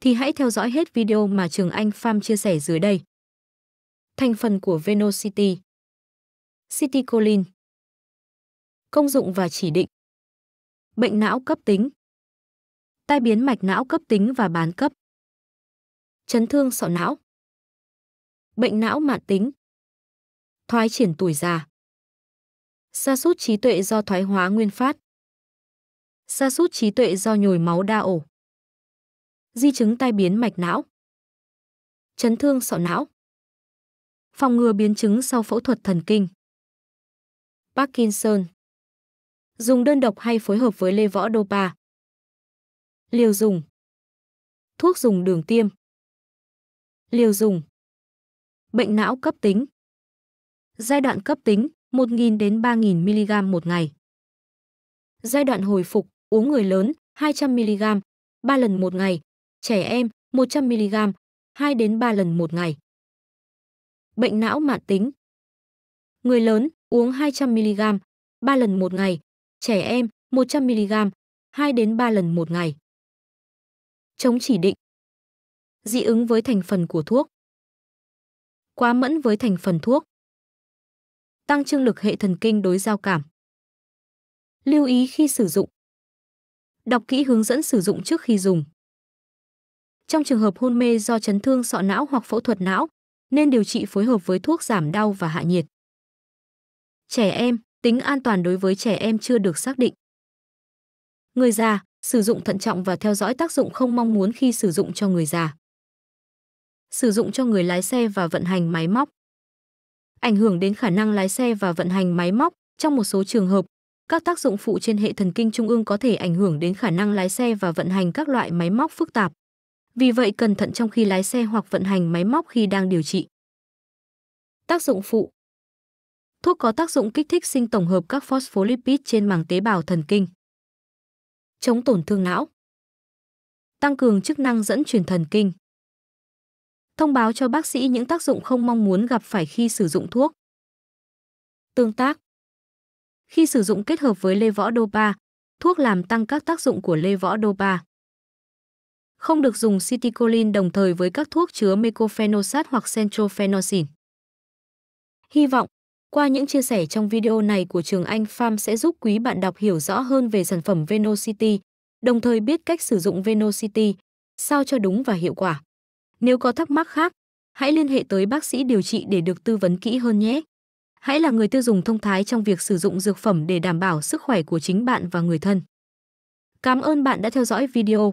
thì hãy theo dõi hết video mà Trường Anh Farm chia sẻ dưới đây. Thành phần của Venocity citicoline, Công dụng và chỉ định Bệnh não cấp tính Tai biến mạch não cấp tính và bán cấp Chấn thương sọ não Bệnh não mạn tính Thoái triển tuổi già Sa sút trí tuệ do thoái hóa nguyên phát Sa sút trí tuệ do nhồi máu đa ổ di chứng tai biến mạch não, chấn thương sọ não, phòng ngừa biến chứng sau phẫu thuật thần kinh, Parkinson, dùng đơn độc hay phối hợp với lê võ dopa, liều dùng, thuốc dùng đường tiêm, liều dùng, bệnh não cấp tính, giai đoạn cấp tính 1.000 đến 3.000 mg một ngày, giai đoạn hồi phục uống người lớn 200 mg 3 lần một ngày, trẻ em 100mg, 2 đến 3 lần một ngày. Bệnh não mạn tính Người lớn uống 200mg, 3 lần một ngày, trẻ em 100mg, 2 đến 3 lần một ngày. Chống chỉ định Dị ứng với thành phần của thuốc Quá mẫn với thành phần thuốc Tăng trương lực hệ thần kinh đối giao cảm Lưu ý khi sử dụng Đọc kỹ hướng dẫn sử dụng trước khi dùng trong trường hợp hôn mê do chấn thương sọ não hoặc phẫu thuật não, nên điều trị phối hợp với thuốc giảm đau và hạ nhiệt. Trẻ em, tính an toàn đối với trẻ em chưa được xác định. Người già, sử dụng thận trọng và theo dõi tác dụng không mong muốn khi sử dụng cho người già. Sử dụng cho người lái xe và vận hành máy móc. Ảnh hưởng đến khả năng lái xe và vận hành máy móc, trong một số trường hợp, các tác dụng phụ trên hệ thần kinh trung ương có thể ảnh hưởng đến khả năng lái xe và vận hành các loại máy móc phức tạp. Vì vậy cẩn thận trong khi lái xe hoặc vận hành máy móc khi đang điều trị. Tác dụng phụ Thuốc có tác dụng kích thích sinh tổng hợp các phospholipid trên màng tế bào thần kinh. Chống tổn thương não. Tăng cường chức năng dẫn truyền thần kinh. Thông báo cho bác sĩ những tác dụng không mong muốn gặp phải khi sử dụng thuốc. Tương tác. Khi sử dụng kết hợp với lê võ dopa, thuốc làm tăng các tác dụng của lê võ dopa không được dùng citicoline đồng thời với các thuốc chứa mycophenosat hoặc centrophenoxin. Hy vọng, qua những chia sẻ trong video này của trường Anh Farm sẽ giúp quý bạn đọc hiểu rõ hơn về sản phẩm Venocity, đồng thời biết cách sử dụng Venocity, sao cho đúng và hiệu quả. Nếu có thắc mắc khác, hãy liên hệ tới bác sĩ điều trị để được tư vấn kỹ hơn nhé. Hãy là người tiêu dùng thông thái trong việc sử dụng dược phẩm để đảm bảo sức khỏe của chính bạn và người thân. Cảm ơn bạn đã theo dõi video.